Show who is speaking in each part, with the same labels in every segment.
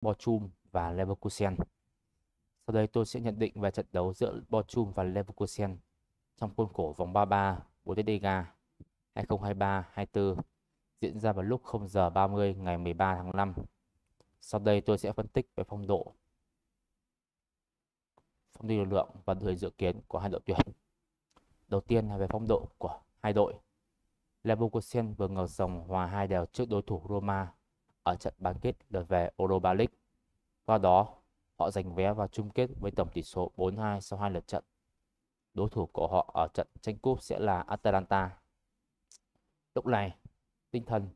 Speaker 1: Bochum và Leverkusen. Sau đây tôi sẽ nhận định về trận đấu giữa Bochum và Leverkusen trong khuôn khổ vòng 33 Bundesliga 2023-24 diễn ra vào lúc 0 giờ 30 ngày 13 tháng 5. Sau đây tôi sẽ phân tích về phong độ, phong độ lực lượng và đội dự kiến của hai đội tuyển. Đầu tiên là về phong độ của hai đội. Leverkusen vừa ngờ dòng hòa hai đều trước đối thủ Roma ở trận bán kết lượt về Europa League. Qua đó, họ giành vé vào chung kết với tổng tỷ số 4-2 sau hai lượt trận. Đối thủ của họ ở trận tranh cúp sẽ là Atalanta. Lúc này, tinh thần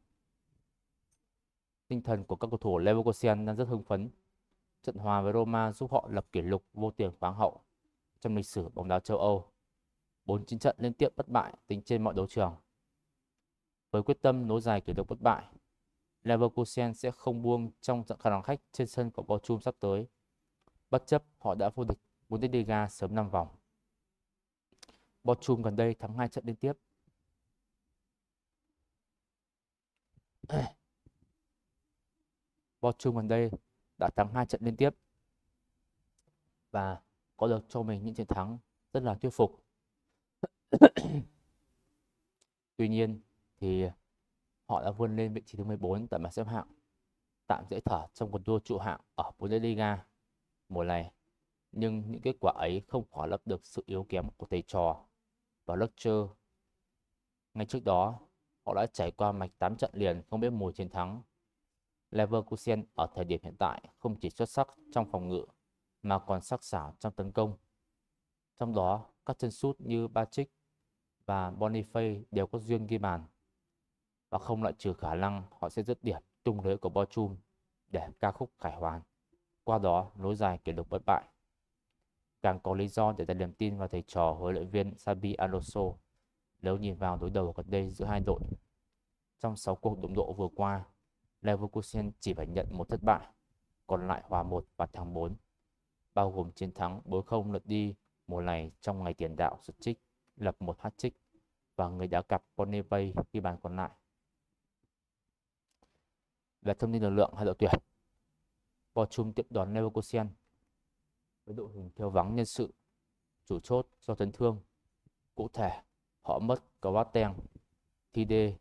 Speaker 1: tinh thần của các cầu thủ Leverkusen đang rất hưng phấn. Trận hòa với Roma giúp họ lập kỷ lục vô tiền khoáng hậu trong lịch sử bóng đá châu Âu. 49 trận liên tiếp bất bại tính trên mọi đấu trường. Với quyết tâm nối dài kỷ lục bất bại, Leverkusen sẽ không buông trong trận khả năng khách trên sân của Bochum sắp tới, bất chấp họ đã vô địch Bundesliga sớm 5 vòng. Bochum gần đây thắng 2 trận liên tiếp. Bochum gần đây đã thắng 2 trận liên tiếp và có được cho mình những chiến thắng rất là thuyết phục. Tuy nhiên thì họ đã vươn lên vị trí thứ 14 tại bảng xếp hạng, tạm dễ thở trong cuộc đua trụ hạng ở Bundesliga mùa này. Nhưng những kết quả ấy không khỏa lấp được sự yếu kém của thầy trò và Lutcher. Ngay trước đó, họ đã trải qua mạch 8 trận liền không biết mùi chiến thắng. Leverkusen ở thời điểm hiện tại không chỉ xuất sắc trong phòng ngự mà còn sắc sảo trong tấn công. Trong đó, các chân sút như Batrick và Boniface đều có duyên ghi bàn và không loại trừ khả năng họ sẽ dứt điểm tung lưới của Bochum để ca khúc khải hoàn. Qua đó, nối dài kỷ lục bất bại. Càng có lý do để đặt niềm tin vào thầy trò huấn luyện viên Sabi Alonso nếu nhìn vào đối đầu gần đây giữa hai đội. Trong 6 cuộc đụng độ vừa qua, Leverkusen chỉ phải nhận một thất bại, còn lại hòa 1 và thắng 4, bao gồm chiến thắng 4-0 lượt đi mùa này trong ngày tiền đạo xuất trích lập một hat-trick và người đá cặp Bonnie Bay ghi bàn còn lại là thông tin lực lượng hay đội tuyển. Bochum tiếp đón Leverkusen với đội hình thiếu vắng nhân sự chủ chốt do chấn thương. Cụ thể, họ mất Kvateng, Tide,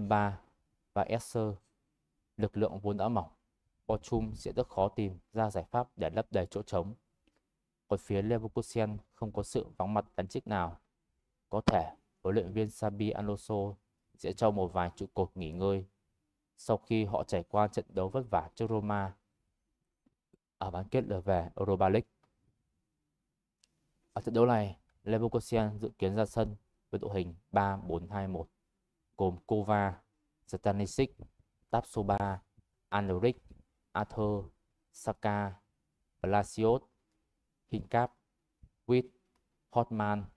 Speaker 1: Ba và Esser. Lực lượng vốn đã mỏng, Bochum sẽ rất khó tìm ra giải pháp để lấp đầy chỗ trống. Còn phía Leverkusen không có sự vắng mặt đánh trích nào. Có thể huấn luyện viên Sabi Alonso sẽ cho một vài trụ cột nghỉ ngơi sau khi họ trải qua trận đấu vất vả trước Roma ở à, bán kết lượt về Europa League. Ở trận đấu này, Leverkusen dự kiến ra sân với đội hình 3-4-2-1 gồm Kova, Stanisic, Tapsoba, Andrić, Arthur, Saka, Blasiot, Hinkap, Witt, Hotman,